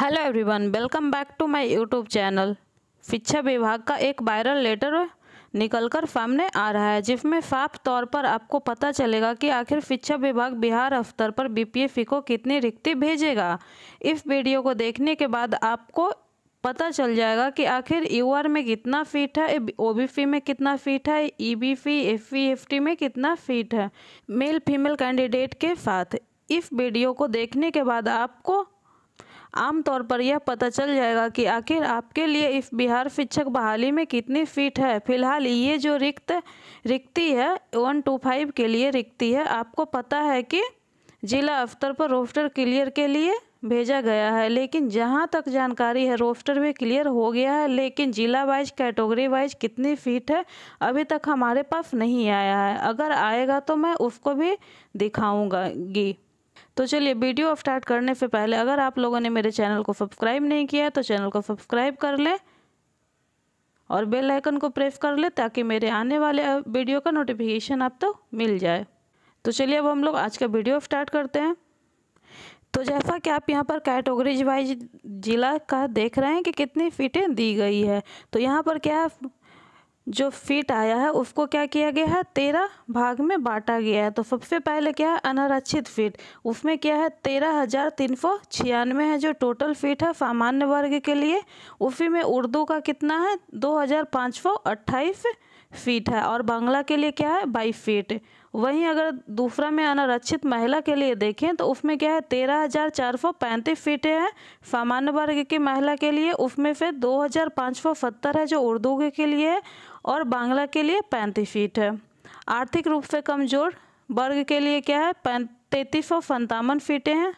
hello everyone welcome back to my YouTube channel शिक्षा विभाग का एक वायरल लेटर निकलकर सामने आ रहा है जिसमें साफ तौर पर आपको पता चलेगा कि आखिर शिक्षा विभाग बिहार अफ्तर पर बी को कितनी रिक्ति भेजेगा इस वीडियो को देखने के बाद आपको पता चल जाएगा कि आखिर यू में कितना फीट है ओ में कितना फीट है ई बी फी एफ एफ में कितना फीट है मेल फीमेल कैंडिडेट के साथ इस वीडियो को देखने के बाद आपको आम तौर पर यह पता चल जाएगा कि आखिर आपके लिए इस बिहार शिक्षक बहाली में कितनी फीट है फिलहाल ये जो रिक्त रिक्ति है वन टू फाइव के लिए रिक्ति है आपको पता है कि जिला अफ्तर पर रोस्टर क्लियर के लिए भेजा गया है लेकिन जहाँ तक जानकारी है रोस्टर भी क्लियर हो गया है लेकिन जिला वाइज कैटेगरी वाइज कितनी फीट है अभी तक हमारे पास नहीं आया है अगर आएगा तो मैं उसको भी दिखाऊँगा तो चलिए वीडियो स्टार्ट करने से पहले अगर आप लोगों ने मेरे चैनल को सब्सक्राइब नहीं किया है तो चैनल को सब्सक्राइब कर लें और बेल आइकन को प्रेस कर लें ताकि मेरे आने वाले वीडियो का नोटिफिकेशन आप तक तो मिल जाए तो चलिए अब हम लोग आज का वीडियो स्टार्ट करते हैं तो जैसा कि आप यहाँ पर कैटोगरीज वाइज जिला का देख रहे हैं कि कितनी फीटें दी गई है तो यहाँ पर क्या जो फीट आया है उसको क्या किया गया है तेरह भाग में बांटा गया है तो सबसे पहले क्या है अनारक्षित फीट उसमें क्या है तेरह हज़ार तीन सौ छियानवे है जो टोटल फीट है सामान्य वर्ग के लिए उसी में उर्दू का कितना है दो हज़ार पाँच सौ अट्ठाईस फीट है और बांग्ला के लिए क्या है बाईस फीट वहीं अगर दूसरा में अनारक्षित महिला के लिए देखें तो उसमें क्या है तेरह हज़ार चार सौ पैंतीस फीटें हैं सामान्य वर्ग की महिला के लिए उसमें से दो हज़ार पाँच सौ सत्तर है जो उर्दू के लिए है और बांग्ला के लिए पैंतीस फीट है आर्थिक रूप से कमज़ोर वर्ग के लिए क्या है तैंतीस सौ संतावन फीटें हैं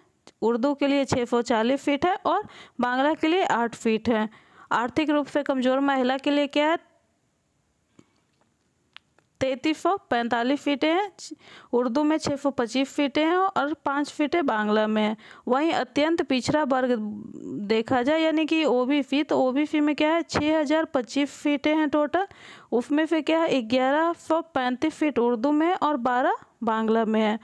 उर्दू के लिए छः सौ चालीस फीट है और बांग्ला के लिए आठ फीट है आर्थिक रूप से कमज़ोर महिला के लिए क्या है तैतीस सौ पैंतालीस फीटें हैं उर्दू में छः सौ पच्चीस फीटें हैं और पाँच फीटें बांग्ला में हैं वहीं अत्यंत पिछड़ा वर्ग देखा जाए यानी कि ओ बी सी तो ओ बी सी में क्या है छः हज़ार पच्चीस फीटें हैं टोटल उसमें से क्या है ग्यारह सौ पैंतीस फीट उर्दू में और बारह बांग्ला में है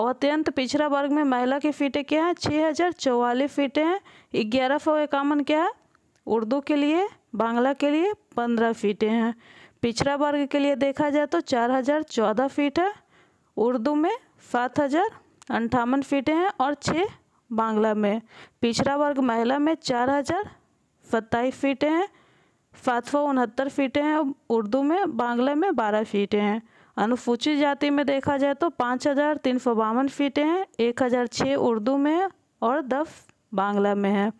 और अत्यंत पिछड़ा वर्ग में महिला की फीटें क्या हैं छः हज़ार चौवालीस फीटें हैं ग्यारह सौ इक्यावन क्या है उर्दू के लिए बांग्ला के लिए पंद्रह फीटें हैं पिछड़ा वर्ग के लिए देखा जाए तो चार हज़ार चौदह फीट है उर्दू में सात हज़ार अंठावन फीटें हैं और छः बांग्ला में पिछड़ा वर्ग महिला में चार हज़ार सत्ताईस फीटें हैं सात सौ उनहत्तर फीटें हैं उर्दू में बांग्ला में बारह फीटें हैं अनुसूचित जाति में देखा जाए तो पाँच हज़ार तीन सौ बावन फीटें हैं एक हज़ार छः उर्दू में और दस बांग्ला में है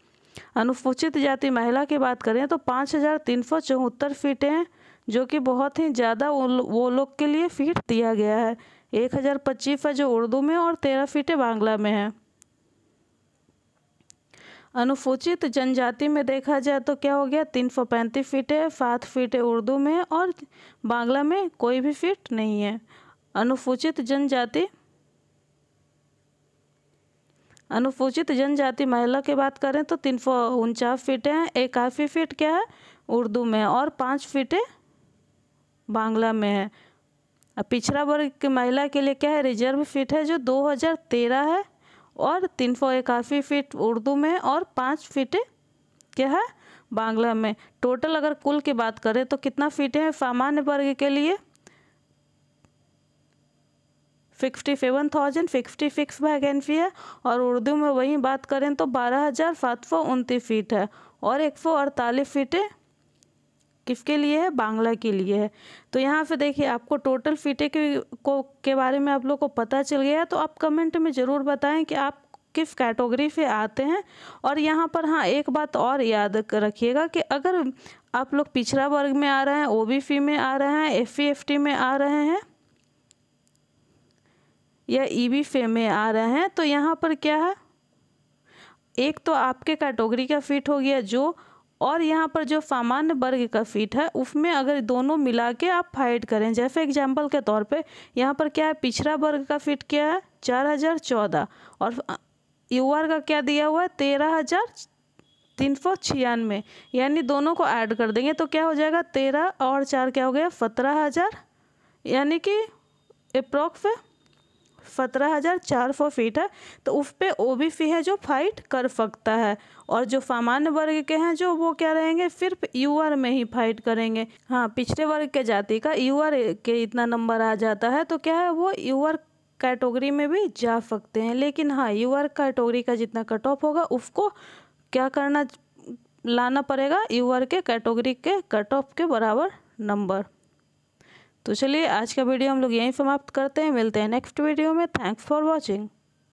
अनुसूचित जाति महिला की बात करें तो पाँच हज़ार तीन सौ चौहत्तर फीटें हैं जो कि बहुत ही ज़्यादा वो लोग के लिए फीट दिया गया है एक हज़ार पच्चीस है जो उर्दू में और तेरह फीटें बांग्ला में है अनुसूचित जनजाति में देखा जाए तो क्या हो गया तीन सौ पैंतीस फीटें सात फीटें उर्दू में और बांग्ला में कोई भी फीट नहीं है अनुसूचित जनजाति अनुसूचित जनजाति महिला की बात करें तो तीन सौ उनचास फीटें हैं काफ़ी फीट क्या है उर्दू में और पाँच फीटें बांग्ला में है अब पिछड़ा वर्ग की महिला के लिए क्या है रिजर्व फीट है जो 2013 है और तीन सौ इक्यासी फीट उर्दू में और पाँच फीट क्या है बांग्ला में टोटल अगर कुल की बात करें तो कितना फीटें हैं सामान्य वर्ग के लिए fifty seven thousand fifty six vacancy है और उर्दू में वहीं बात करें तो बारह हज़ार सात सौ उनतीस फीट है और एक सौ अड़तालीस फीटें किसके लिए है बांग्ला के लिए है तो यहाँ पे देखिए आपको टोटल फीटे के को के बारे में आप लोग को पता चल गया तो आप कमेंट में ज़रूर बताएं कि आप किस कैटेगरी से आते हैं और यहाँ पर हाँ एक बात और याद रखिएगा कि अगर आप लोग पिछड़ा वर्ग में आ रहे हैं ओबीसी e में आ रहे हैं एफ टी e में आ रहे हैं या ई e फे में आ रहे हैं तो यहाँ पर क्या है एक तो आपके कैटेगरी का फिट हो गया जो और यहाँ पर जो सामान्य वर्ग का फीट है उसमें अगर दोनों मिला के आप फाइट करें जैसे एग्जाम्पल के तौर पे यहाँ पर क्या है पिछड़ा वर्ग का फीट क्या है चार हज़ार चौदह और यू आर का क्या दिया हुआ है तेरह हज़ार तीन सौ छियानवे यानी दोनों को ऐड कर देंगे तो क्या हो जाएगा तेरह और चार क्या हो गया सत्रह हज़ार यानी कि अप्रोक्स सत्रह हज़ार चार सौ फीट है तो उस पर ओ बी सी है जो फाइट कर सकता है और जो सामान्य वर्ग के हैं जो वो क्या रहेंगे सिर्फ यू आर में ही फाइट करेंगे हाँ पिछड़े वर्ग के जाति का यू आर के इतना नंबर आ जाता है तो क्या है वो यू आर कैटेगरी में भी जा सकते हैं लेकिन हाँ यू आर कैटेगरी का जितना कट ऑफ होगा उसको क्या करना लाना पड़ेगा यू आर के कैटेगरी के कट ऑफ के बराबर नंबर तो चलिए आज का वीडियो हम लोग यहीं समाप्त करते हैं मिलते हैं नेक्स्ट वीडियो में थैंक्स फॉर वॉचिंग